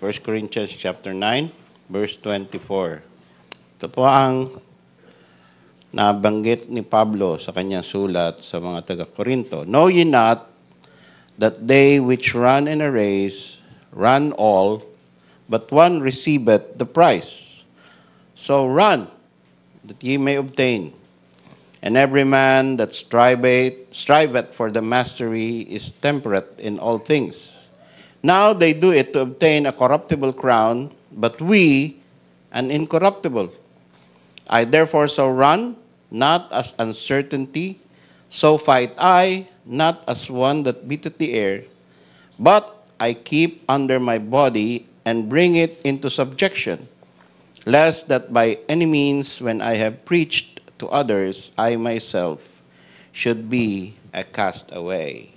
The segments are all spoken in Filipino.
1 Corinthians chapter 9, verse 24. Ito po ang nabanggit ni Pablo sa kanyang sulat sa mga taga-Korinto. Know ye not that they which run in a race run all, but one receiveth the prize. So run, that ye may obtain. And every man that striveth, striveth for the mastery is temperate in all things. Now they do it to obtain a corruptible crown, but we an incorruptible. I therefore so run, not as uncertainty, so fight I, not as one that beateth the air, but I keep under my body and bring it into subjection, lest that by any means, when I have preached to others, I myself should be a castaway.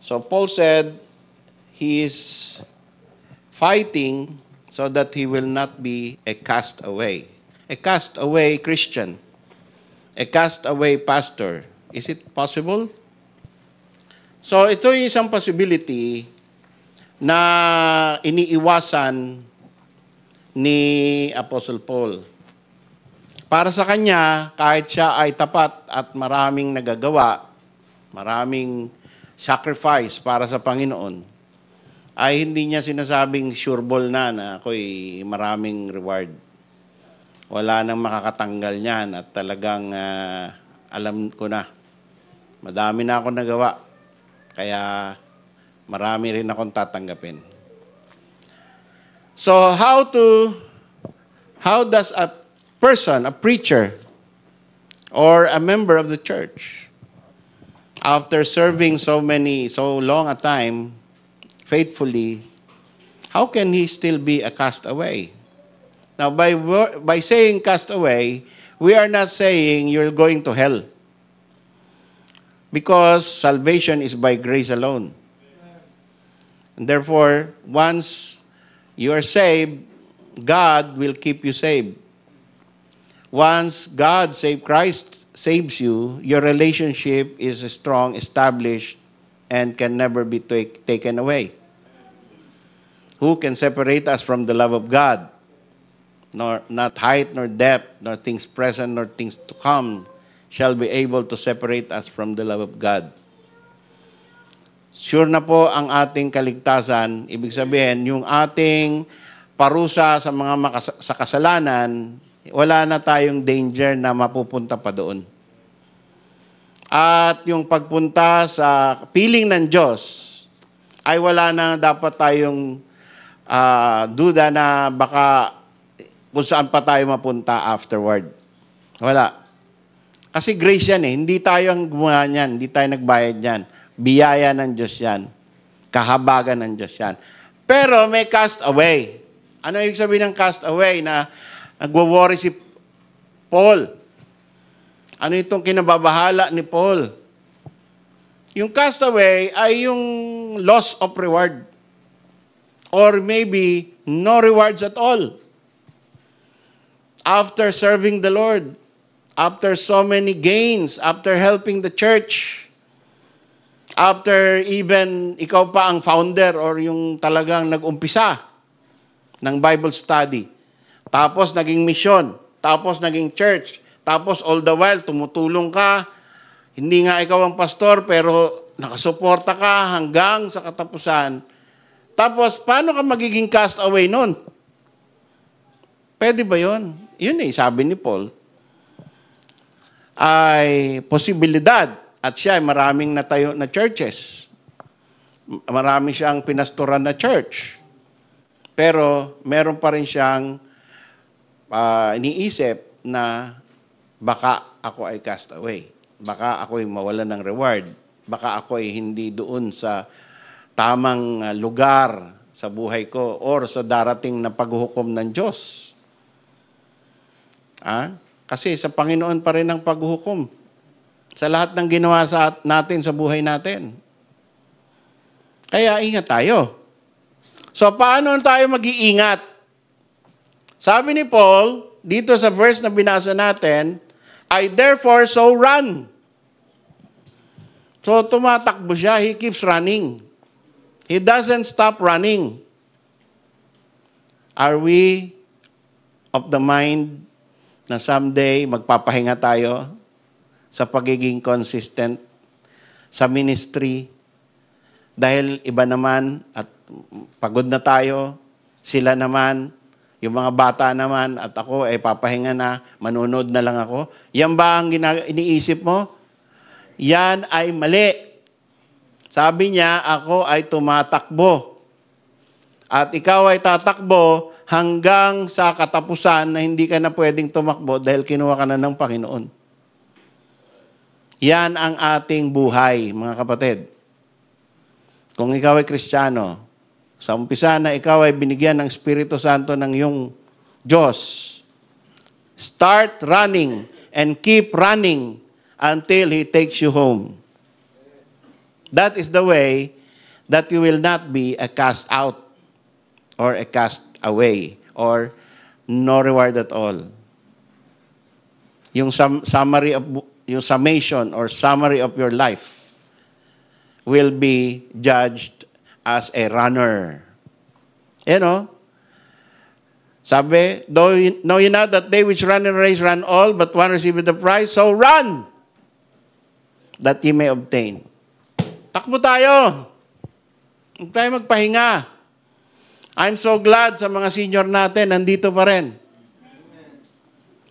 So Paul said, he is fighting so that he will not be a castaway. A castaway Christian, a castaway pastor. Is it possible? So ito yung isang possibility na iniiwasan ni Apostle Paul. Para sa kanya, kahit siya ay tapat at maraming nagagawa, maraming sacrifice para sa Panginoon, ay hindi niya sinasabing sureball na na ako'y maraming reward. Wala nang makakatanggal niyan at talagang uh, alam ko na. Madami na ako nagawa. Kaya marami rin akong tatanggapin. So how to how does a person, a preacher or a member of the church after serving so many so long a time faithfully, how can he still be a castaway? Now, by, by saying castaway, we are not saying you're going to hell. Because salvation is by grace alone. And therefore, once you are saved, God will keep you saved. Once God saved Christ saves you, your relationship is strong, established, and can never be take, taken away. Who can separate us from the love of God? Nor, not height, nor depth, nor things present, nor things to come shall be able to separate us from the love of God. Sure na po ang ating kaligtasan. Ibig sabihin, yung ating parusa sa mga makas- sa kasalanan, wala na tayong danger na mapupunta pa doon. At yung pagpunta sa piling ng Diyos, ay wala na dapat tayong uh, duda na baka kung saan pa tayo mapunta afterward. Wala. Kasi grace yan eh. Hindi tayo ang gumawa niyan. Hindi tayo nagbayad niyan. Biyaya ng Diyos yan. Kahabagan ng Diyos yan. Pero may cast away. Ano ibig sabihin ng cast away na nagwo-worry si Paul? Ano itong kinababahala ni Paul? Yung cast away ay yung loss of reward or maybe no rewards at all. After serving the Lord, after so many gains, after helping the church, after even ikaw pa ang founder or yung talagang nag-umpisa ng Bible study, tapos naging mission, tapos naging church, tapos all the while tumutulong ka, hindi nga ikaw ang pastor pero nakasuporta ka hanggang sa katapusan, tapos, paano ka magiging cast away nun? Pwede ba yon? Yun eh, sabi ni Paul. Ay posibilidad at siya ay maraming natayo na churches. Marami siyang pinastoran na church. Pero meron pa rin siyang uh, iniisip na baka ako ay cast away. Baka ako ay mawalan ng reward. Baka ako ay hindi doon sa tamang ah, lugar sa buhay ko or sa darating na paghuhukom ng Diyos. Ah? Kasi sa Panginoon pa rin ang paghuhukom sa lahat ng ginawa sa natin sa buhay natin. Kaya ingat tayo. So paano tayo mag-iingat? Sabi ni Paul, dito sa verse na binasa natin, I therefore so run. So tumatakbo siya, he keeps running. He doesn't stop running. Are we of the mind na someday magpapahinga tayo sa pagiging consistent sa ministry dahil iba naman at pagod na tayo, sila naman, yung mga bata naman at ako ay eh, papahinga na, manunod na lang ako. Yan ba ang iniisip mo? Yan ay mali. Sabi niya, ako ay tumatakbo. At ikaw ay tatakbo hanggang sa katapusan na hindi ka na pwedeng tumakbo dahil kinuha ka na ng Panginoon. Yan ang ating buhay, mga kapatid. Kung ikaw ay kristyano, sa umpisa na ikaw ay binigyan ng Espiritu Santo ng iyong Diyos, start running and keep running until He takes you home. That is the way that you will not be a cast out or a cast away or no reward at all. Yung sum- summary of yung summation or summary of your life will be judged as a runner. You know? Sabi, though you, know you not that they which run in a race run all, but one receiveth the prize, so run that ye may obtain. Takbo tayo. Huwag tayo magpahinga. I'm so glad sa mga senior natin, nandito pa rin.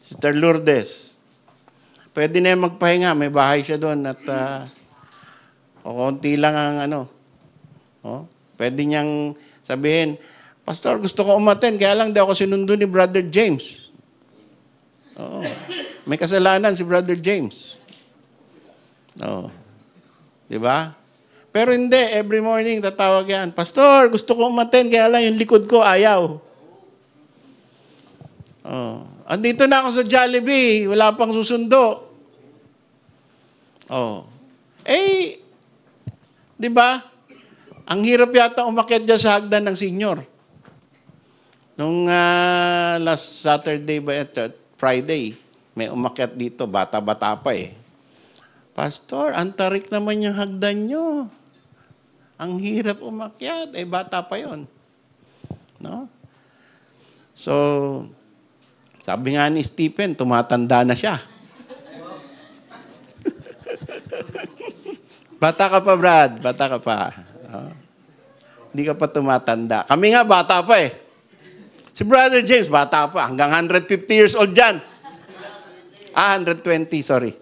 Sister Lourdes. Pwede na yung magpahinga. May bahay siya doon at uh, o konti lang ang ano. Oh, pwede niyang sabihin, Pastor, gusto ko umaten, kaya lang daw ako sinundo ni Brother James. Oo. May kasalanan si Brother James. Oo. Di ba? Pero hindi, every morning tatawag yan, Pastor, gusto ko umaten, kaya lang yung likod ko ayaw. Oh. Andito na ako sa Jollibee, wala pang susundo. Oh. Eh, di ba? Ang hirap yata umakyat dyan sa hagdan ng senior. Nung uh, last Saturday ba, at eh, Friday, may umakyat dito, bata-bata pa eh. Pastor, antarik naman yung hagdan nyo. Ang hirap umakyat, eh bata pa yon. No? So, sabi nga ni Stephen, tumatanda na siya. bata ka pa, Brad. Bata ka pa. Oh. Hindi ka pa tumatanda. Kami nga, bata pa eh. Si Brother James, bata pa. Hanggang 150 years old dyan. Ah, 120, sorry.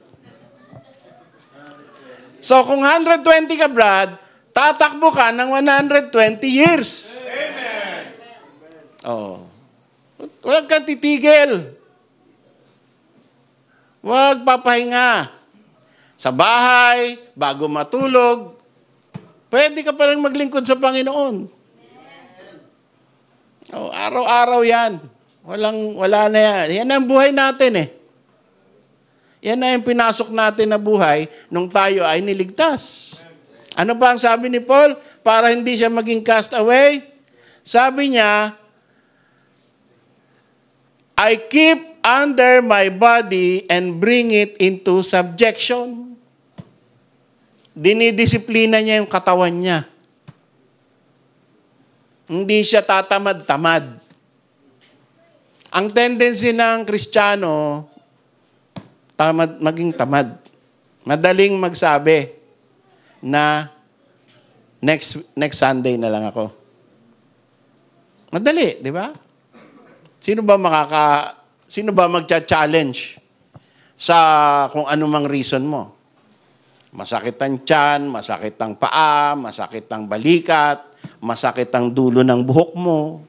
So, kung 120 ka, Brad, tatakbo ka ng 120 years. Amen! Oh. Huwag kang titigil. Huwag papahinga. Sa bahay, bago matulog, pwede ka pa rin maglingkod sa Panginoon. Oh, araw-araw yan. Walang, wala na yan. Yan ang buhay natin eh. Yan na yung pinasok natin na buhay nung tayo ay niligtas. Ano ba ang sabi ni Paul? Para hindi siya maging cast away? Sabi niya, I keep under my body and bring it into subjection. Dinidisiplina niya yung katawan niya. Hindi siya tatamad-tamad. Ang tendency ng Kristiyano, tamad, maging tamad. Madaling magsabi na Next, next Sunday na lang ako. Madali, di ba? Sino ba makaka... Sino ba magcha-challenge sa kung anumang reason mo? Masakit ang tiyan, masakit ang paa, masakit ang balikat, masakit ang dulo ng buhok mo.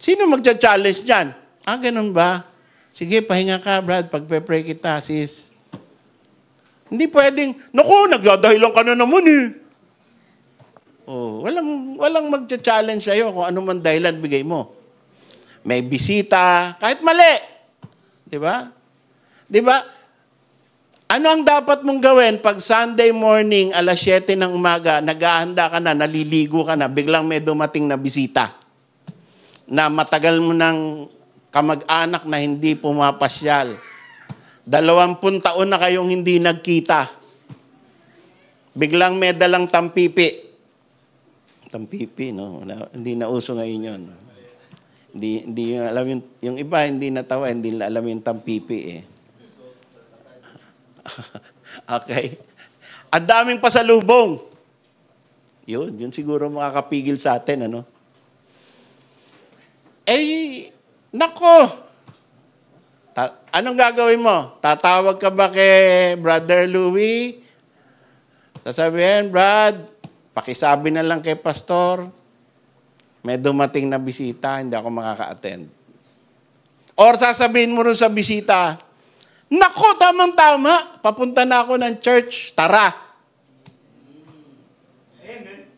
Sino magcha-challenge diyan? Ah, ganun ba? Sige, pahinga ka, Brad. Pagpe-pray kita, sis. Hindi pwedeng, naku, nagdadahilan ka na naman eh. Oh, walang, walang magcha-challenge sa iyo kung ano man dahilan bigay mo. May bisita, kahit mali. Di ba? Di ba? Ano ang dapat mong gawin pag Sunday morning, alas 7 ng umaga, naghahanda ka na, naliligo ka na, biglang may dumating na bisita na matagal mo ng kamag-anak na hindi pumapasyal Dalawampun taon na kayong hindi nagkita. Biglang may dalang tampipi. Tampipi, no? Wala, hindi na uso ngayon yun. Hindi, hindi yung, alam yung, yung iba, hindi natawa, hindi na alam yung tampipi eh. okay. Ang daming pasalubong. Yun, yun siguro makakapigil sa atin, ano? Eh, nako, Ta- anong gagawin mo? Tatawag ka ba kay Brother Louie? Sasabihin, Brad, pakisabi na lang kay Pastor, may dumating na bisita, hindi ako makaka-attend. Or sasabihin mo rin sa bisita, Nako, tamang-tama, papunta na ako ng church, tara. Amen.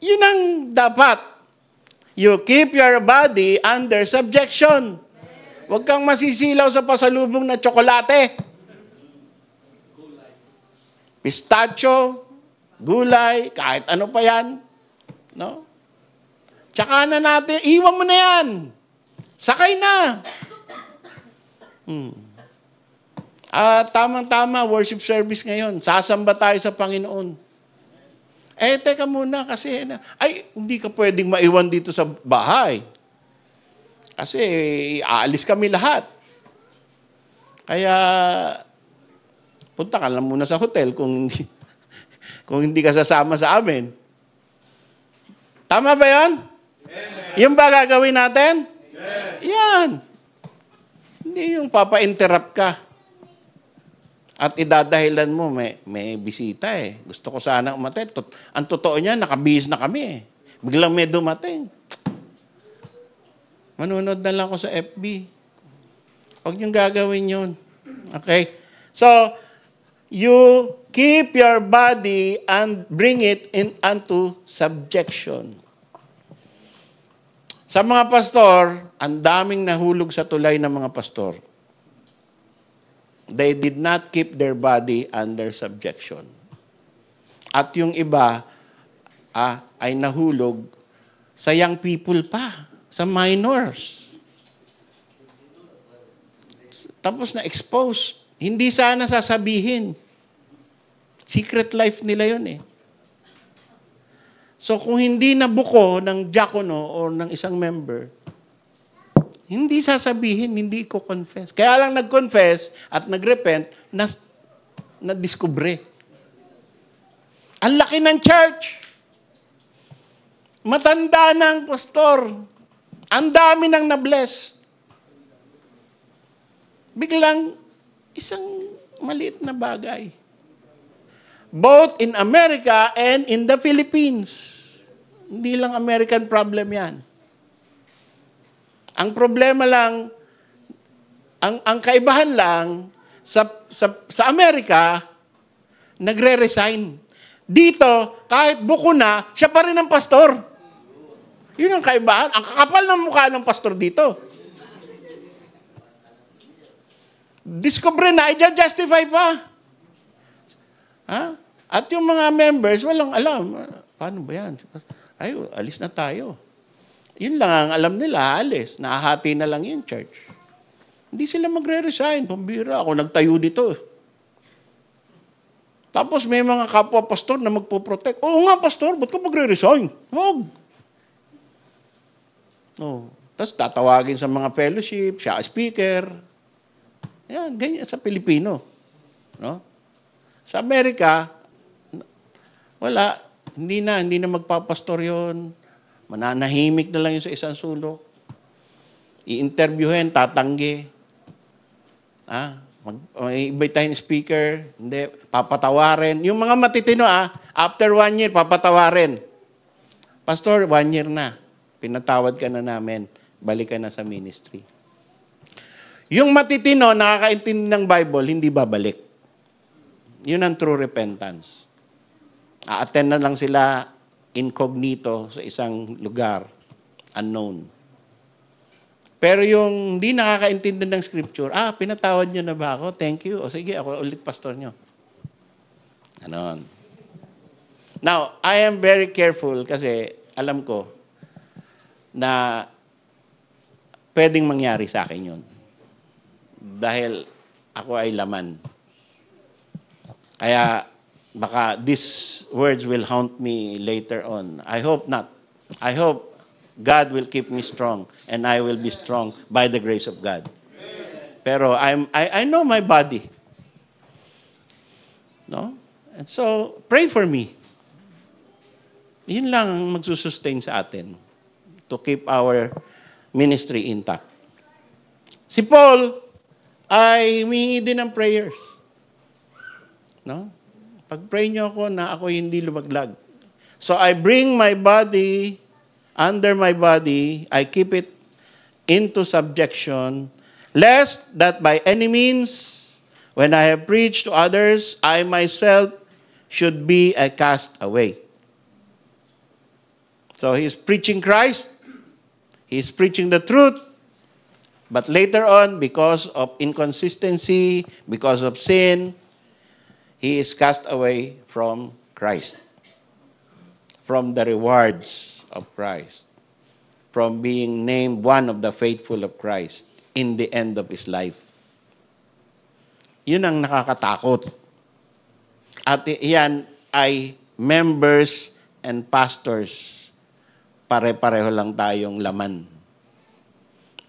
Yun ang dapat. You keep your body under subjection. Huwag kang masisilaw sa pasalubong na tsokolate. Pistachio, gulay, kahit ano pa yan. No? Tsaka na natin, iwan mo na yan. Sakay na. Hmm. Ah, tamang-tama, worship service ngayon. Sasamba tayo sa Panginoon. Eh, teka muna kasi, ay, hindi ka pwedeng maiwan dito sa bahay. Kasi aalis kami lahat. Kaya punta ka lang muna sa hotel kung hindi, kung hindi ka sasama sa amin. Tama ba yon? Yes. Yung ba gagawin natin? Yes. Yan. Hindi yung papa-interrupt ka. At idadahilan mo, may, may bisita eh. Gusto ko sana umatid. Ang totoo niya, nakabihis na kami eh. Biglang may dumating. Manunod na lang ako sa FB. Huwag niyong gagawin yun. Okay? So, you keep your body and bring it in unto subjection. Sa mga pastor, ang daming nahulog sa tulay ng mga pastor. They did not keep their body under subjection. At yung iba ah, ay nahulog sa young people pa sa minors. Tapos na-expose. Hindi sana sasabihin. Secret life nila yun eh. So kung hindi nabuko ng diakono o ng isang member, hindi sasabihin, hindi ko confess. Kaya lang nag-confess at nag-repent, na, na-discovery. Ang laki ng church. Matanda na pastor. Ang dami nang na-bless. Biglang, isang maliit na bagay. Both in America and in the Philippines. Hindi lang American problem yan. Ang problema lang, ang, ang kaibahan lang, sa, sa, sa Amerika, nagre-resign. Dito, kahit buko na, siya pa rin ang pastor. Yun ang kaibahan. Ang kakapal ng mukha ng pastor dito. Discover na, i-justify pa. Ha? At yung mga members, walang alam. Paano ba yan? Ay, alis na tayo. Yun lang ang alam nila, alis. Nahati na lang yung church. Hindi sila magre-resign. Pambira, ako nagtayo dito. Tapos may mga kapwa pastor na magpo-protect. Oo nga, pastor, ba't ka magre-resign? Huwag. Oh. Tapos tatawagin sa mga fellowship, siya speaker. Yan, ganyan sa Pilipino. No? Sa Amerika, wala. Hindi na, hindi na magpapastor yon Mananahimik na lang yun sa isang sulok. I-interviewin, tatanggi. Ah, mag, ibay speaker, hindi, papatawarin. Yung mga matitino ah, after one year, papatawarin. Pastor, one year na. Pinatawad ka na namin. Balik ka na sa ministry. Yung matitino, nakakaintindi ng Bible, hindi babalik. Yun ang true repentance. A-attend na lang sila incognito sa isang lugar, unknown. Pero yung hindi nakakaintindi ng scripture, ah, pinatawad niyo na ba ako? Thank you. O sige, ako ulit pastor niyo. Ganon. Now, I am very careful kasi alam ko, na pwedeng mangyari sa akin yun. Dahil ako ay laman. Kaya baka these words will haunt me later on. I hope not. I hope God will keep me strong and I will be strong by the grace of God. Pero I'm, I, I know my body. No? And so, pray for me. Yun lang ang magsusustain sa atin to keep our ministry intact. Si Paul ay humingi din ng prayers. No? Pag-pray niyo ako na ako hindi lumaglag. So I bring my body under my body, I keep it into subjection, lest that by any means, when I have preached to others, I myself should be a away. So he's preaching Christ, He's preaching the truth. But later on, because of inconsistency, because of sin, he is cast away from Christ, from the rewards of Christ, from being named one of the faithful of Christ in the end of his life. Yun ang nakakatakot. At yan ay members and pastors pare-pareho lang tayong laman.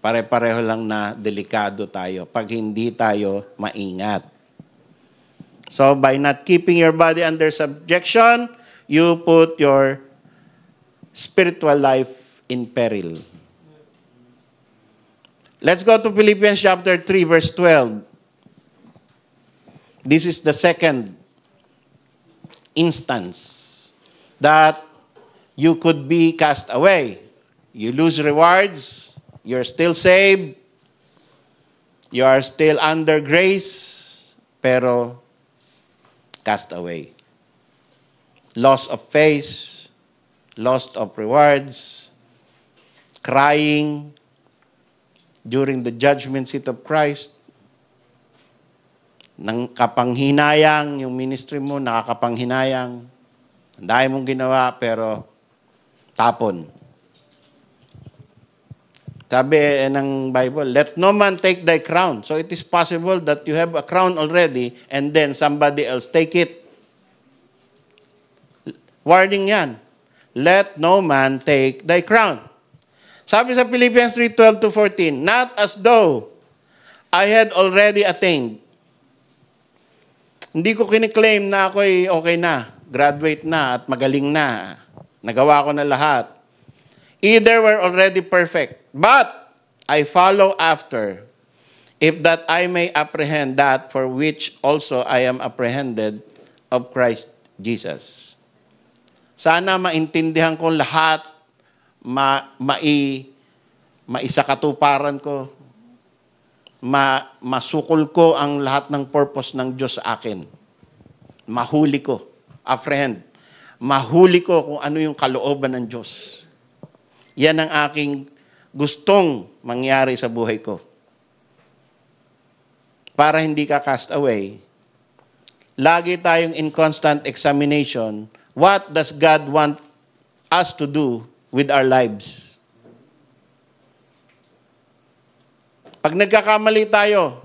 Pare-pareho lang na delikado tayo pag hindi tayo maingat. So by not keeping your body under subjection, you put your spiritual life in peril. Let's go to Philippians chapter 3 verse 12. This is the second instance that you could be cast away. You lose rewards, you're still saved, you are still under grace, pero cast away. Loss of face, loss of rewards, crying during the judgment seat of Christ, nang kapanghinayang, yung ministry mo nakakapanghinayang, ang dahil mong ginawa pero tapon. Sabi eh, ng Bible, let no man take thy crown. So it is possible that you have a crown already and then somebody else take it. Warning yan. Let no man take thy crown. Sabi sa Philippians 3:12 to 14, not as though I had already attained. Hindi ko kiniklaim na ako'y okay na, graduate na at magaling na. Nagawa ko na lahat. Either were already perfect, but I follow after, if that I may apprehend that for which also I am apprehended of Christ Jesus. Sana maintindihan ko lahat, ma, mai, maisakatuparan ko, ma, masukol ko ang lahat ng purpose ng Diyos sa akin. Mahuli ko, apprehend mahuli ko kung ano yung kalooban ng Diyos. Yan ang aking gustong mangyari sa buhay ko. Para hindi ka cast away, lagi tayong in constant examination, what does God want us to do with our lives? Pag nagkakamali tayo,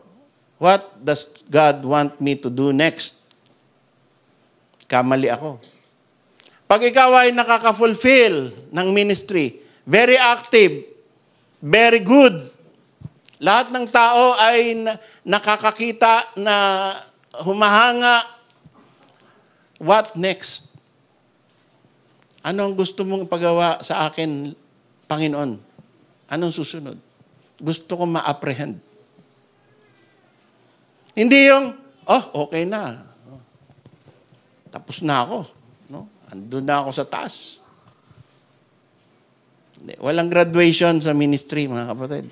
what does God want me to do next? Kamali ako pag ikaw ay nakaka-fulfill ng ministry, very active, very good, lahat ng tao ay nakakakita na humahanga, what next? Ano ang gusto mong pagawa sa akin, Panginoon? Anong susunod? Gusto kong ma-apprehend. Hindi yung, oh, okay na. Tapos na ako Andun na ako sa taas. Walang graduation sa ministry, mga kapatid.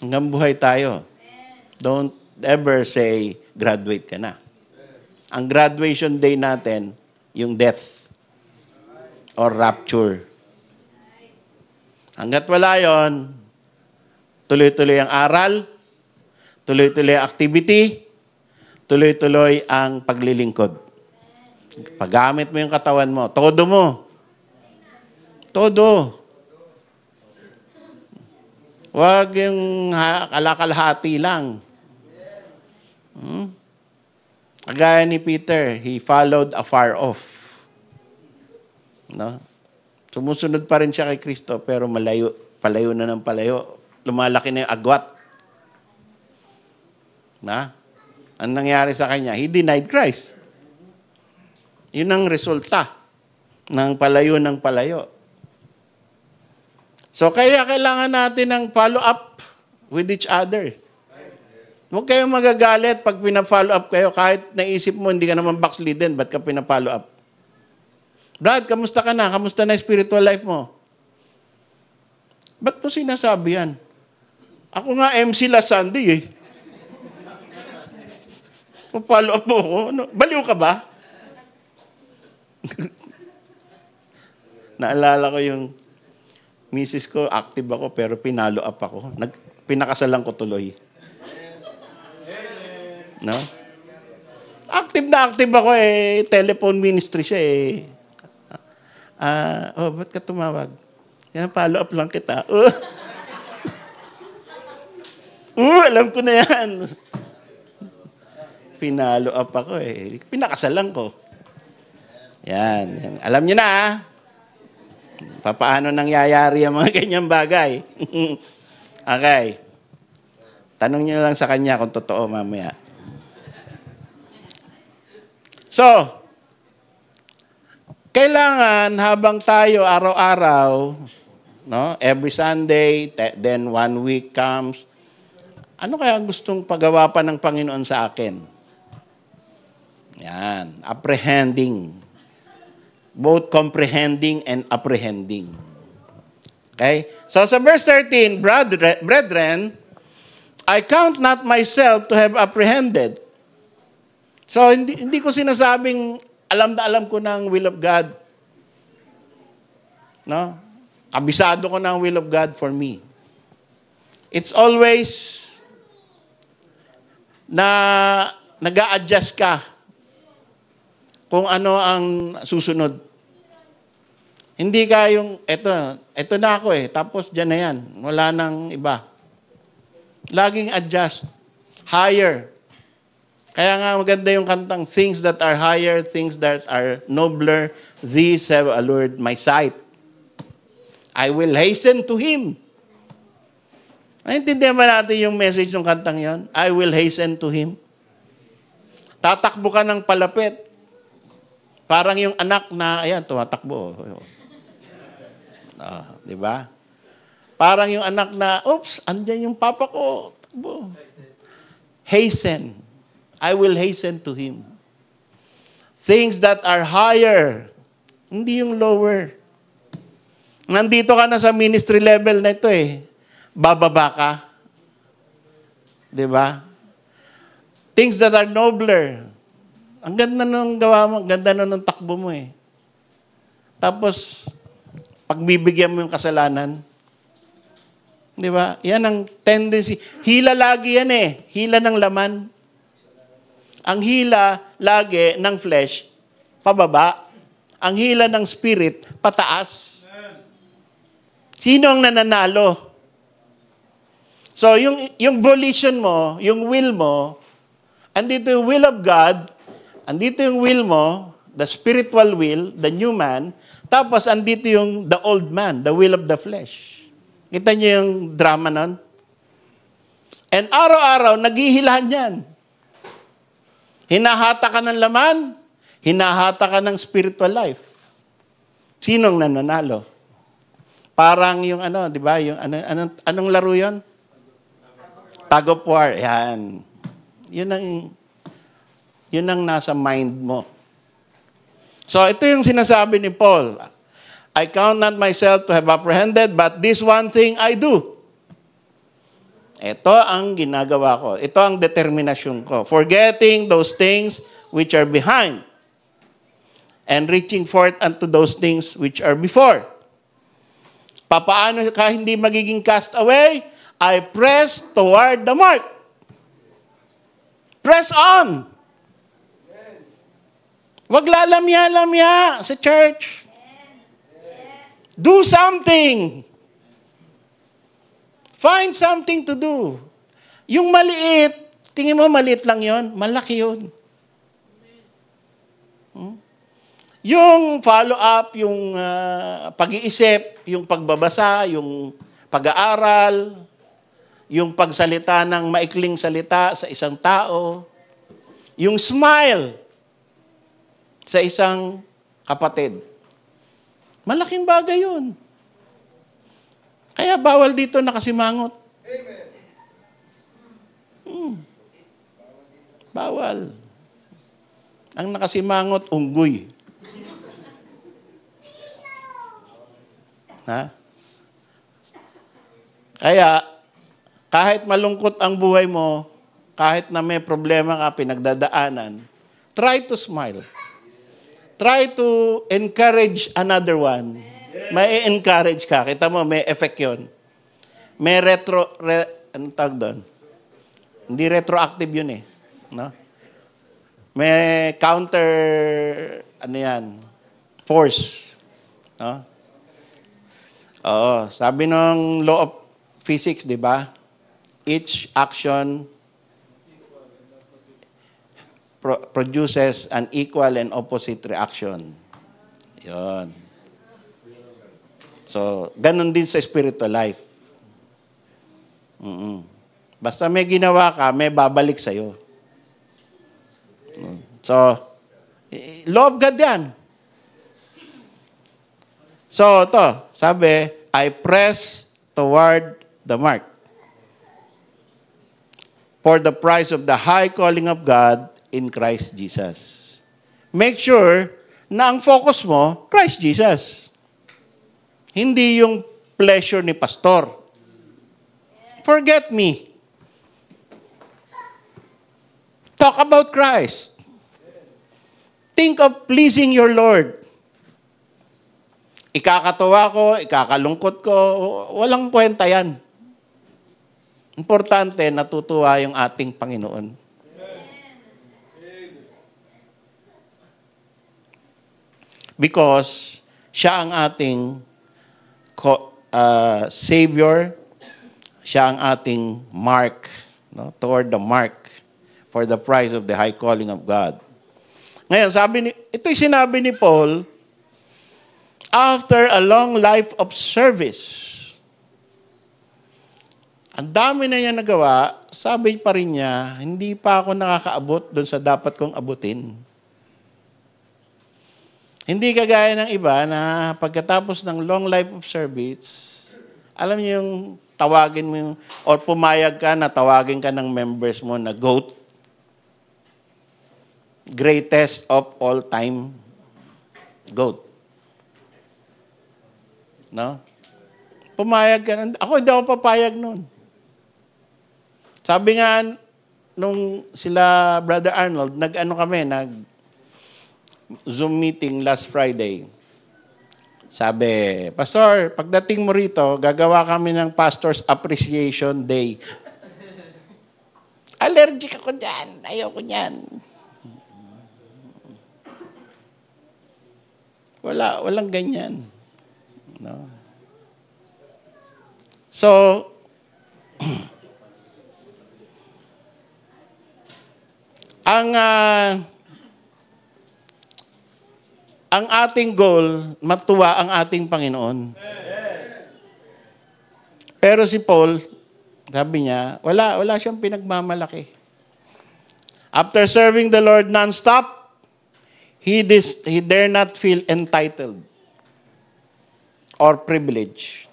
Hanggang buhay tayo. Don't ever say, graduate ka na. Ang graduation day natin, yung death or rapture. Hanggat wala yon, tuloy-tuloy ang aral, tuloy-tuloy ang activity, tuloy-tuloy ang paglilingkod. Pagamit mo yung katawan mo. Todo mo. Todo. Huwag yung ha- kalakalhati lang. Hmm? Kagaya ni Peter, he followed afar off. No? Sumusunod pa rin siya kay Kristo, pero malayo, palayo na ng palayo. Lumalaki na yung agwat. Na? Ang nangyari sa kanya, he denied Christ. Yun ang resulta ng palayo ng palayo. So kaya kailangan natin ng follow-up with each other. Huwag kayong magagalit pag pina-follow up kayo. Kahit naisip mo, hindi ka naman backslidden, ba't ka pina-follow up? Brad, kamusta ka na? Kamusta na spiritual life mo? Ba't mo sinasabi yan? Ako nga MC last Sunday eh. Pa-follow up mo ako. Ano? Baliw ka ba? Naalala ko yung misis ko, active ako, pero pinalo up ako. Nag, lang ko tuloy. No? Active na active ako eh. Telephone ministry siya eh. Ah, uh, oh, ba't ka tumawag? Yan, follow up lang kita. Uh. uh, alam ko na yan. Pinalo up ako eh. Pinakasal lang ko. Yan. yan. Alam nyo na, ha? Ah. Papaano nangyayari ang mga ganyang bagay? okay. Tanong nyo lang sa kanya kung totoo mamaya. So, kailangan habang tayo araw-araw, no, every Sunday, then one week comes, ano kaya gustong pagawa pa ng Panginoon sa akin? Yan, apprehending both comprehending and apprehending. Okay? So sa verse 13, brethren, I count not myself to have apprehended. So hindi, hindi ko sinasabing alam na alam ko na will of God. No? Kabisado ko na will of God for me. It's always na nag adjust ka kung ano ang susunod. Hindi ka yung, eto, eto na ako eh, tapos dyan na yan. Wala nang iba. Laging adjust. Higher. Kaya nga maganda yung kantang, things that are higher, things that are nobler, these have allured my sight. I will hasten to Him. Naintindihan ba natin yung message ng kantang yon? I will hasten to Him. Tatakbo ka ng palapit Parang yung anak na, ayan, tumatakbo. Ah, di ba? Parang yung anak na, oops, andyan yung papa ko. Takbo. Hasten. I will hasten to him. Things that are higher. Hindi yung lower. Nandito ka na sa ministry level na ito eh. Bababa ka. Di ba? Things that are nobler. Ang ganda nung gawa mo, ang ganda nun ng takbo mo eh. Tapos, pagbibigyan mo yung kasalanan, di ba? Yan ang tendency. Hila lagi yan eh. Hila ng laman. Ang hila lagi ng flesh, pababa. Ang hila ng spirit, pataas. Sino ang nananalo? So, yung, yung volition mo, yung will mo, andito yung will of God, andito yung will mo, the spiritual will, the new man, tapos andito yung the old man, the will of the flesh. Kita niyo yung drama nun? And araw-araw, naghihilahan yan. Hinahata ka ng laman, hinahata ka ng spiritual life. Sinong nananalo? Parang yung ano, di ba? Yung, ano, anong, anong laro yon? Tag of war. Yan. Yun ang yun ang nasa mind mo. So ito yung sinasabi ni Paul. I count not myself to have apprehended, but this one thing I do. Ito ang ginagawa ko. Ito ang determinasyon ko. Forgetting those things which are behind and reaching forth unto those things which are before. Papaano ka hindi magiging cast away? I press toward the mark. Press on. Huwag lalamya-lamya sa church. Do something. Find something to do. Yung maliit, tingin mo maliit lang yon, malaki yon. Hmm? Yung follow-up, yung uh, pag-iisip, yung pagbabasa, yung pag-aaral, yung pagsalita ng maikling salita sa isang tao, yung smile, sa isang kapatid. Malaking bagay yun. Kaya bawal dito nakasimangot. Amen. Hmm. Bawal. Ang nakasimangot, unggoy. ha? Kaya, kahit malungkot ang buhay mo, kahit na may problema ka pinagdadaanan, try to smile. Try to encourage another one. Yes. May encourage ka. Kita mo, may effect yon. May retro, re, anong tawag doon? Hindi retroactive yun eh. No? May counter, ano yan, force. No? Oo, sabi ng law of physics, di ba? Each action produces an equal and opposite reaction. Yun. So, ganun din sa spiritual life. Mm-mm. Basta may ginawa ka, may babalik sa'yo. Mm. So, love of God yan. So, to sabi, I press toward the mark. For the price of the high calling of God in Christ Jesus. Make sure na ang focus mo, Christ Jesus. Hindi yung pleasure ni pastor. Forget me. Talk about Christ. Think of pleasing your Lord. Ikakatawa ko, ikakalungkot ko, walang kwenta yan. Importante, natutuwa yung ating Panginoon. Because siya ang ating uh, Savior, siya ang ating mark, no? toward the mark for the price of the high calling of God. Ngayon, sabi ni, ito'y sinabi ni Paul, after a long life of service, ang dami na niya nagawa, sabi pa rin niya, hindi pa ako nakakaabot doon sa dapat kong abutin. Hindi kagaya ng iba na pagkatapos ng long life of service, alam niyo yung tawagin mo yung, or pumayag ka na tawagin ka ng members mo na GOAT. Greatest of all time. GOAT. No? Pumayag ka. Ako hindi ako papayag noon. Sabi nga, nung sila Brother Arnold, nag-ano kami, nag Zoom meeting last Friday. Sabi, Pastor, pagdating mo rito, gagawa kami ng Pastor's Appreciation Day. Allergic ako dyan. Ayoko niyan. Wala, walang ganyan. No? So, ang uh, ang ating goal, matuwa ang ating Panginoon. Pero si Paul, sabi niya, wala, wala siyang pinagmamalaki. After serving the Lord non-stop, he, dis, he dare not feel entitled or privileged.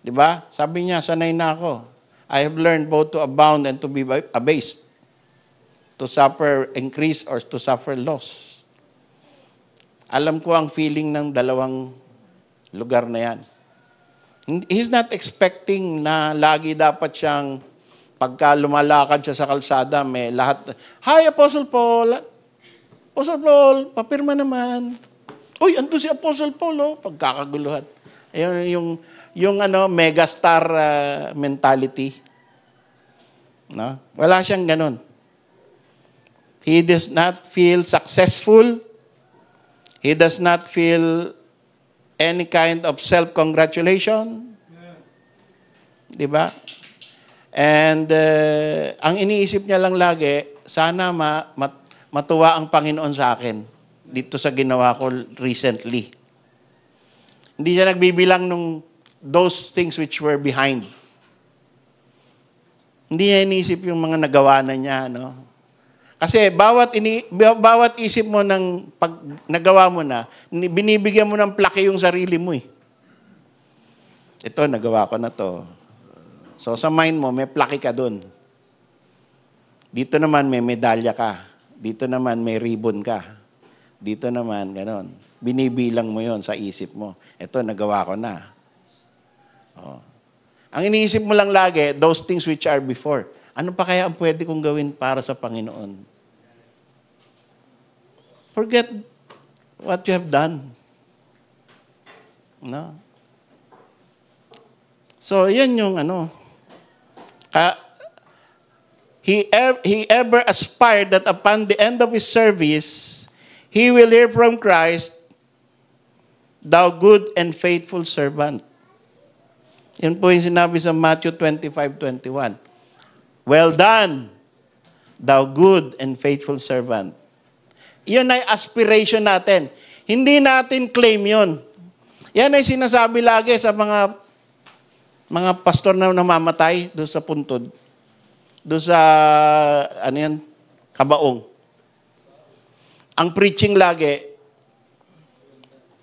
Di ba? Sabi niya, sanay na ako. I have learned both to abound and to be abased, to suffer increase or to suffer loss. Alam ko ang feeling ng dalawang lugar na yan. He's not expecting na lagi dapat siyang pagka lumalakad siya sa kalsada, may lahat, Hi, Apostle Paul! Apostle Paul, papirma naman. Uy, ando si Apostle Paul, oh. Pagkakaguluhan. Ayun, yung, yung ano, megastar uh, mentality. No? Wala siyang ganun. He does not feel successful He does not feel any kind of self-congratulation. Yeah. Di ba? And uh, ang iniisip niya lang lagi, sana ma mat matuwa ang Panginoon sa akin dito sa ginawa ko recently. Hindi siya nagbibilang nung those things which were behind. Hindi niya iniisip yung mga nagawa na niya, no? Kasi bawat ini bawat isip mo ng pag nagawa mo na, binibigyan mo ng plaki yung sarili mo eh. Ito nagawa ko na to. So sa mind mo may plaki ka doon. Dito naman may medalya ka. Dito naman may ribbon ka. Dito naman ganon. Binibilang mo 'yon sa isip mo. Ito nagawa ko na. Oh. Ang iniisip mo lang lagi, those things which are before. Ano pa kaya ang pwede kong gawin para sa Panginoon? Forget what you have done. No? So, yan yung ano. Ka, ah, he, he ever aspired that upon the end of his service, he will hear from Christ, thou good and faithful servant. Yan po yung sinabi sa Matthew 25, 21. Well done, thou good and faithful servant. Yun ay aspiration natin. Hindi natin claim yun. Yan ay sinasabi lagi sa mga mga pastor na namamatay doon sa puntod. Doon sa, ano yan, kabaong. Ang preaching lagi,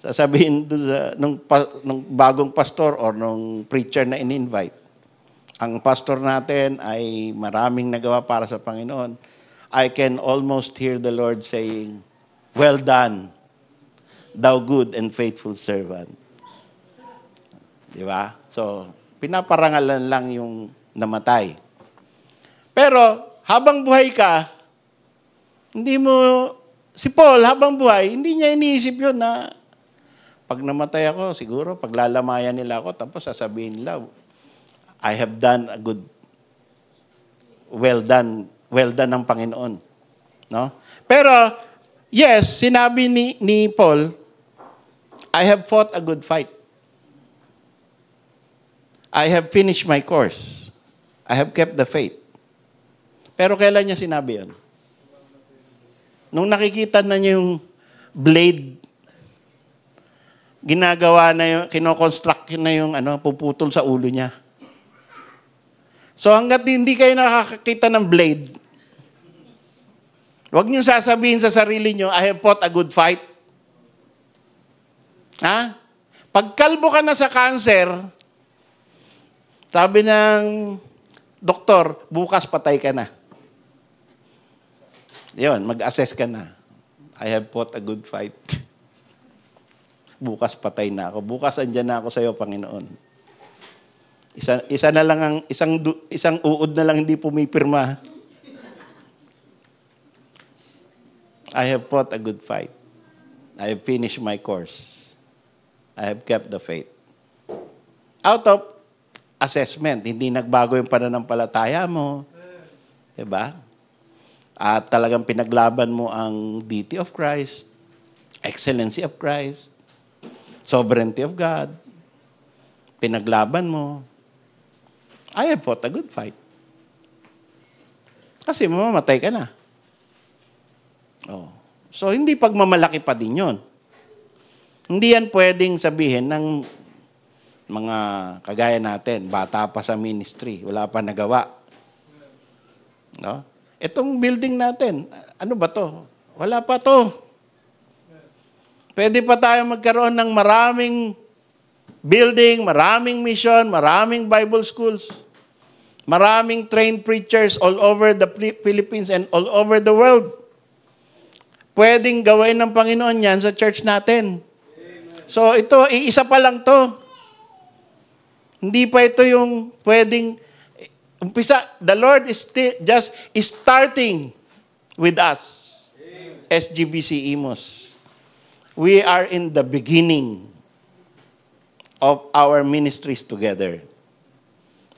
sasabihin doon sa, nung, nung bagong pastor or nung preacher na in-invite, ang pastor natin ay maraming nagawa para sa Panginoon I can almost hear the Lord saying, Well done, thou good and faithful servant. Di ba? So, pinaparangalan lang yung namatay. Pero, habang buhay ka, hindi mo, si Paul, habang buhay, hindi niya iniisip yun na pag namatay ako, siguro, paglalamayan nila ako, tapos sasabihin nila, I have done a good, well done, well done ng Panginoon. No? Pero, yes, sinabi ni, ni Paul, I have fought a good fight. I have finished my course. I have kept the faith. Pero kailan niya sinabi yun? Nung nakikita na niya yung blade, ginagawa na yung, kinoconstruct na yung ano, puputol sa ulo niya. So hanggat hindi kayo nakakakita ng blade, Huwag niyo sasabihin sa sarili niyo, I have fought a good fight. Ha? Pagkalbo ka na sa cancer, sabi ng doktor, bukas patay ka na. Yun, mag-assess ka na. I have fought a good fight. bukas patay na ako. Bukas andyan na ako sa iyo, Panginoon. Isa, isa na lang ang, isang, isang uod na lang hindi pumipirma. I have fought a good fight. I have finished my course. I have kept the faith. Out of assessment, hindi nagbago yung pananampalataya mo. Diba? At talagang pinaglaban mo ang deity of Christ, excellency of Christ, sovereignty of God. Pinaglaban mo. I have fought a good fight. Kasi mamamatay ka na. Oh. So, hindi pagmamalaki pa din yon. Hindi yan pwedeng sabihin ng mga kagaya natin, bata pa sa ministry, wala pa nagawa. No? Itong building natin, ano ba to? Wala pa to. Pwede pa tayo magkaroon ng maraming building, maraming mission, maraming Bible schools, maraming trained preachers all over the Philippines and all over the world pwedeng gawin ng Panginoon yan sa church natin. Amen. So ito, iisa pa lang to. Hindi pa ito yung pwedeng, umpisa, the Lord is still just starting with us. Amen. SGBC Imus. We are in the beginning of our ministries together.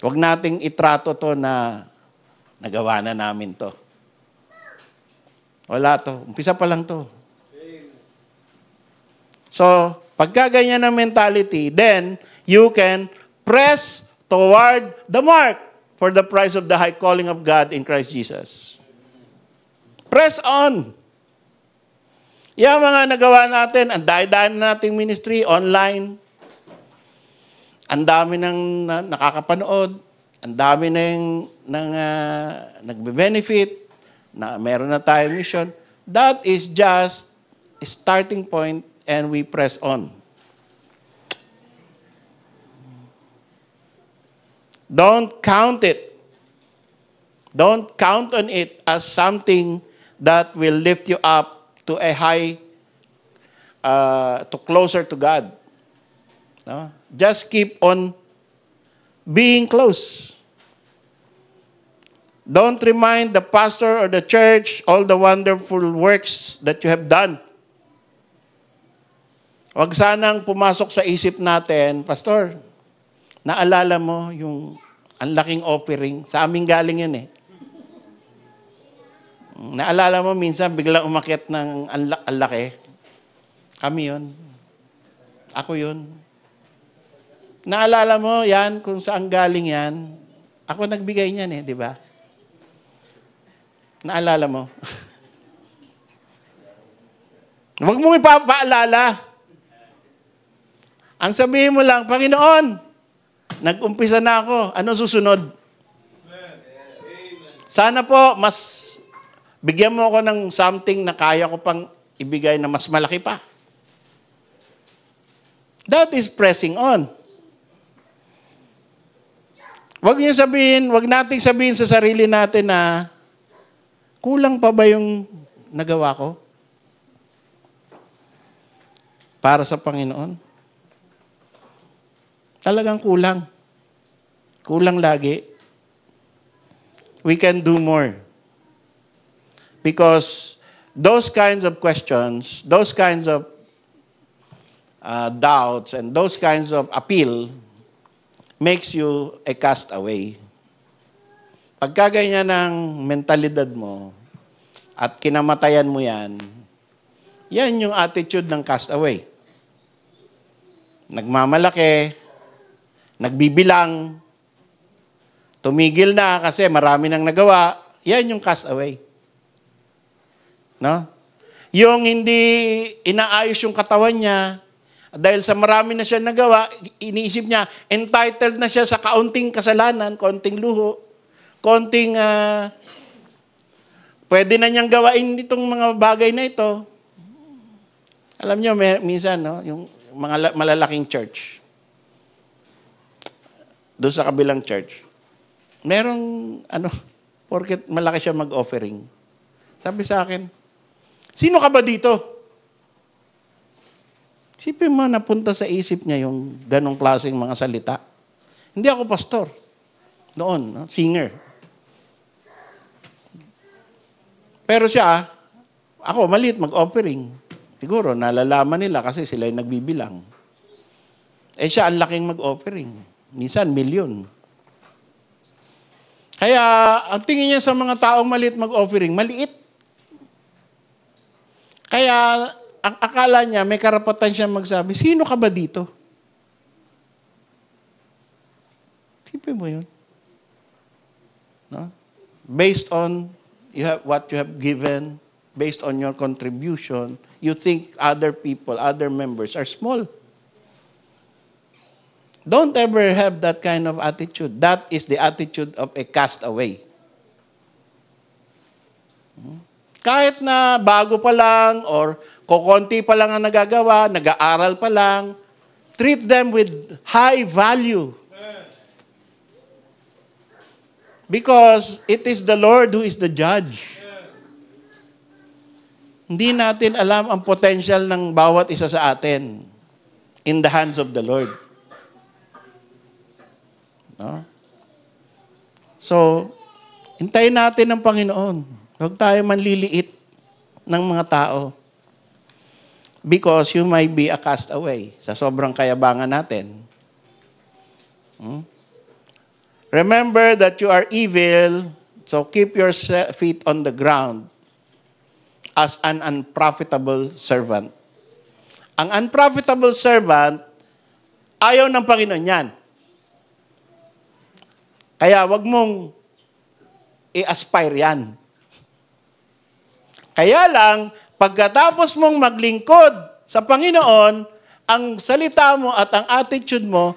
Huwag nating itrato to na nagawa na namin to. Wala to. Umpisa pa lang to. So, pagka ganyan ang mentality, then you can press toward the mark for the price of the high calling of God in Christ Jesus. Press on. Yan mga nagawa natin, ang dahi-dahan nating ministry, online. Ang dami ng nakakapanood. Ang dami ng, ng uh, nagbe-benefit na meron na tayong mission, that is just starting point and we press on. Don't count it. Don't count on it as something that will lift you up to a high, uh, to closer to God. No? Just keep on being close. Don't remind the pastor or the church all the wonderful works that you have done. Huwag sanang pumasok sa isip natin, Pastor, naalala mo yung ang laking offering. Sa aming galing yun eh. Mm, naalala mo minsan bigla umakit ng ang laki. Kami yun. Ako yun. Naalala mo yan kung saan galing yan. Ako nagbigay niyan eh, di ba? Naalala mo? Huwag mo ipapaalala. Ang sabihin mo lang, Panginoon, nag-umpisa na ako. Ano susunod? Sana po, mas bigyan mo ako ng something na kaya ko pang ibigay na mas malaki pa. That is pressing on. Huwag niyo sabihin, huwag nating sabihin sa sarili natin na Kulang pa ba yung nagawa ko? Para sa Panginoon? Talagang kulang. Kulang lagi. We can do more. Because those kinds of questions, those kinds of uh, doubts, and those kinds of appeal makes you a castaway. Pagkaganya ng mentalidad mo at kinamatayan mo yan, yan yung attitude ng castaway. Nagmamalaki, nagbibilang, tumigil na kasi marami nang nagawa, yan yung castaway. No? Yung hindi inaayos yung katawan niya, dahil sa marami na siya nagawa, iniisip niya, entitled na siya sa kaunting kasalanan, kaunting luho konting uh, pwede na niyang gawain itong mga bagay na ito. Alam niyo, may, minsan, no, yung mga malalaking church, doon sa kabilang church, merong, ano, porket malaki siya mag-offering. Sabi sa akin, sino ka ba dito? Sipin mo, napunta sa isip niya yung ganong klaseng mga salita. Hindi ako pastor. Noon, no? singer. Pero siya, ako, maliit mag-offering. Siguro, nalalaman nila kasi sila yung nagbibilang. Eh siya, ang laking mag-offering. Minsan, milyon. Kaya, ang tingin niya sa mga taong maliit mag-offering, maliit. Kaya, ang akala niya, may karapatan siya magsabi, sino ka ba dito? Sipin mo yun. No? Based on you have, what you have given based on your contribution, you think other people, other members are small. Don't ever have that kind of attitude. That is the attitude of a castaway. Hmm? Kahit na bago pa lang or kukonti pa lang ang nagagawa, nag-aaral pa lang, treat them with high value. Because it is the Lord who is the judge. Hindi natin alam ang potential ng bawat isa sa atin in the hands of the Lord. No? So, hintayin natin ng Panginoon. Huwag tayo manliliit ng mga tao. Because you might be a castaway sa sobrang kayabangan natin. Hmm? Remember that you are evil, so keep your feet on the ground as an unprofitable servant. Ang unprofitable servant, ayaw ng Panginoon yan. Kaya wag mong i-aspire yan. Kaya lang, pagkatapos mong maglingkod sa Panginoon, ang salita mo at ang attitude mo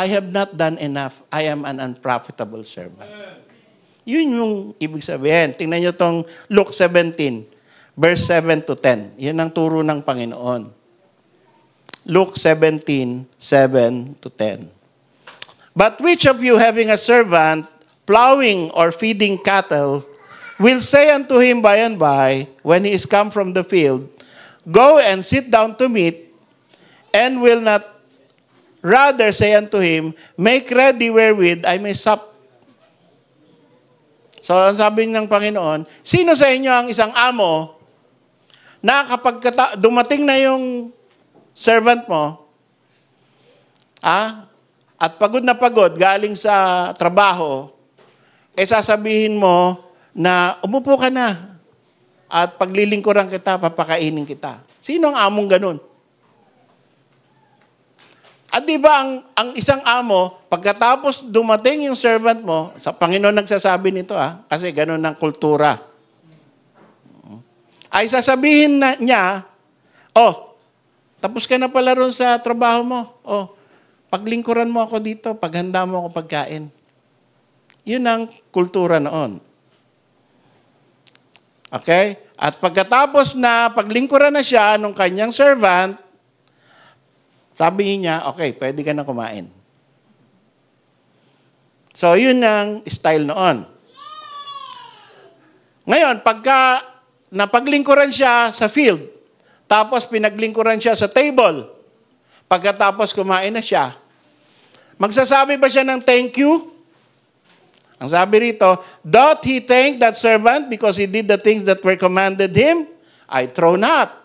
I have not done enough. I am an unprofitable servant. Yun yung ibig sabihin. Tingnan nyo tong Luke 17, verse 7 to 10. Yan ang turo ng Panginoon. Luke 17, 7 to 10. But which of you having a servant, plowing or feeding cattle, will say unto him by and by, when he is come from the field, Go and sit down to meat, and will not Rather, say unto him, Make ready wherewith I may sup. So, ang sabi ng Panginoon, sino sa inyo ang isang amo na kapag dumating na yung servant mo, ah, at pagod na pagod galing sa trabaho, eh sasabihin mo na umupo ka na at paglilingkuran kita, papakainin kita. Sino ang among ganun? At ah, di ba ang, ang isang amo, pagkatapos dumating yung servant mo, sa Panginoon nagsasabi nito ah, kasi ganun ang kultura. Ay sasabihin na, niya, oh, tapos ka na pala ron sa trabaho mo. Oh, paglingkuran mo ako dito, paghanda mo ako pagkain. Yun ang kultura noon. Okay? At pagkatapos na paglingkuran na siya nung kanyang servant, sabi niya, okay, pwede ka na kumain. So, yun ang style noon. Ngayon, pagka napaglingkuran siya sa field, tapos pinaglingkuran siya sa table, pagkatapos kumain na siya, magsasabi ba siya ng thank you? Ang sabi rito, Doth he thank that servant because he did the things that were commanded him? I throw not.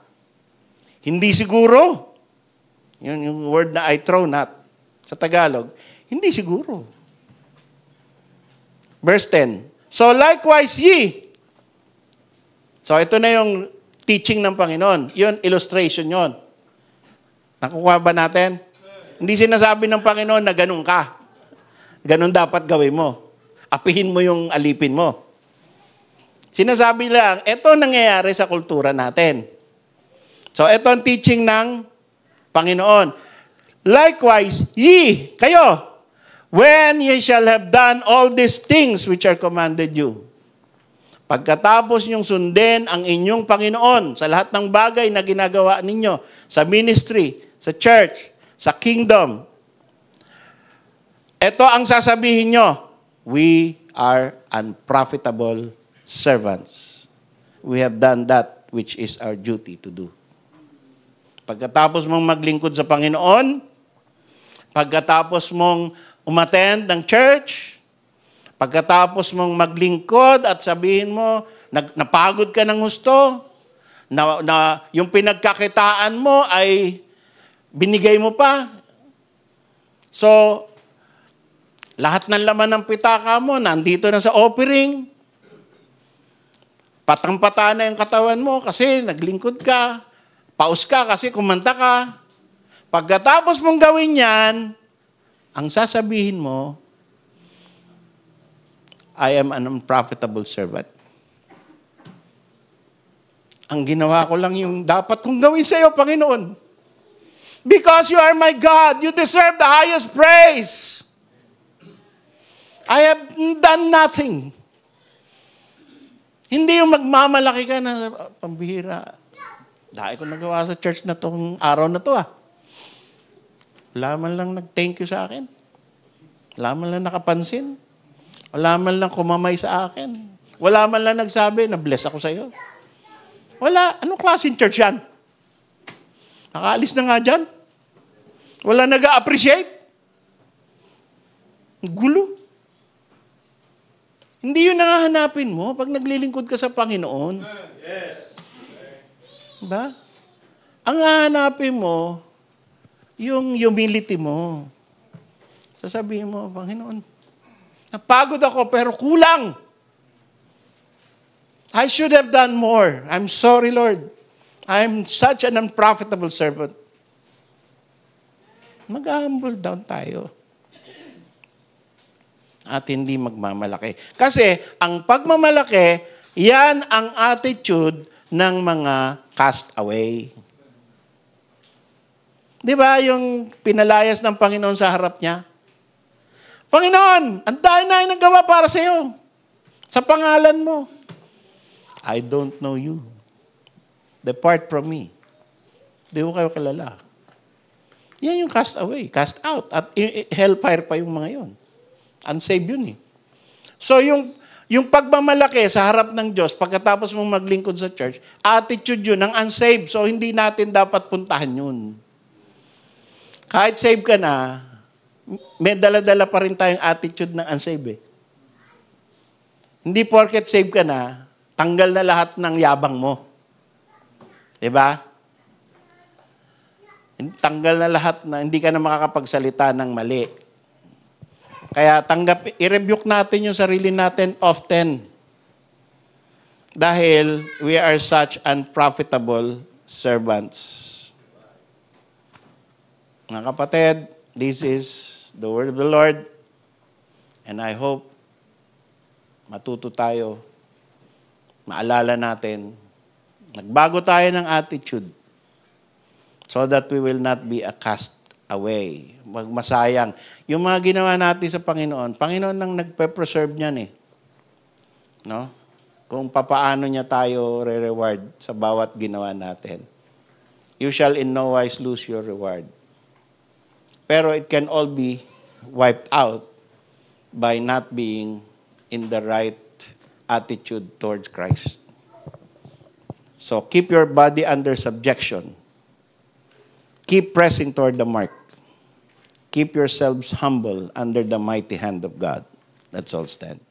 Hindi siguro. Yung, yung word na I throw not sa Tagalog, hindi siguro. Verse 10. So likewise ye. So ito na yung teaching ng Panginoon. Yun, illustration yon. Nakukuha ba natin? Hindi sinasabi ng Panginoon na ganun ka. Ganun dapat gawin mo. Apihin mo yung alipin mo. Sinasabi lang, ito nangyayari sa kultura natin. So, ito ang teaching ng Panginoon. Likewise, ye, kayo, when ye shall have done all these things which are commanded you. Pagkatapos niyong sundin ang inyong Panginoon sa lahat ng bagay na ginagawa ninyo, sa ministry, sa church, sa kingdom, ito ang sasabihin nyo, we are unprofitable servants. We have done that which is our duty to do. Pagkatapos mong maglingkod sa Panginoon, pagkatapos mong umattend ng church, pagkatapos mong maglingkod at sabihin mo, nag, napagod ka ng gusto, na, na yung pinagkakitaan mo ay binigay mo pa. So, lahat ng laman ng pitaka mo, nandito na sa offering. Patang-pata na yung katawan mo kasi naglingkod ka Paus ka kasi kumanta ka. Pagkatapos mong gawin yan, ang sasabihin mo, I am an unprofitable servant. Ang ginawa ko lang yung dapat kong gawin sa iyo, Panginoon. Because you are my God, you deserve the highest praise. I have done nothing. Hindi yung magmamalaki ka na ah, pambihira. Dahil ko nagawa sa church na tong araw na to ah. Laman lang nag-thank you sa akin. Laman lang nakapansin. Wala man lang kumamay sa akin. Wala man lang nagsabi, na-bless ako sa iyo. Wala. Anong klaseng church yan? Nakaalis na nga dyan. Wala nag appreciate Gulo. Hindi yun nangahanapin mo pag naglilingkod ka sa Panginoon. Yes. Ba? Diba? Ang hahanapin mo, yung humility mo. Sasabihin mo, Panginoon, napagod ako pero kulang. I should have done more. I'm sorry, Lord. I'm such an unprofitable servant. Mag-humble down tayo. At hindi magmamalaki. Kasi ang pagmamalaki, yan ang attitude ng mga cast away. Di ba yung pinalayas ng Panginoon sa harap niya? Panginoon, ang dahil na nagawa para sa iyo. Sa pangalan mo. I don't know you. Depart from me. Di ko kayo kilala. Yan yung cast away, cast out. At hellfire pa yung mga yon. Unsaved yun eh. So yung yung pagmamalaki sa harap ng Diyos, pagkatapos mong maglingkod sa church, attitude yun ng unsaved. So, hindi natin dapat puntahan yun. Kahit saved ka na, may daladala pa rin tayong attitude ng unsaved eh. Hindi porket saved ka na, tanggal na lahat ng yabang mo. Di ba? Tanggal na lahat na hindi ka na makakapagsalita ng mali kaya tanggap, i-rebuke natin yung sarili natin often. Dahil we are such unprofitable servants. Mga kapatid, this is the word of the Lord. And I hope matuto tayo, maalala natin, nagbago tayo ng attitude so that we will not be a cast away. Wag masayang. Yung mga ginawa natin sa Panginoon, Panginoon nang nagpe-preserve niyan eh. No? Kung papaano niya tayo re-reward sa bawat ginawa natin. You shall in no wise lose your reward. Pero it can all be wiped out by not being in the right attitude towards Christ. So keep your body under subjection Keep pressing toward the mark. Keep yourselves humble under the mighty hand of God. Let's all stand.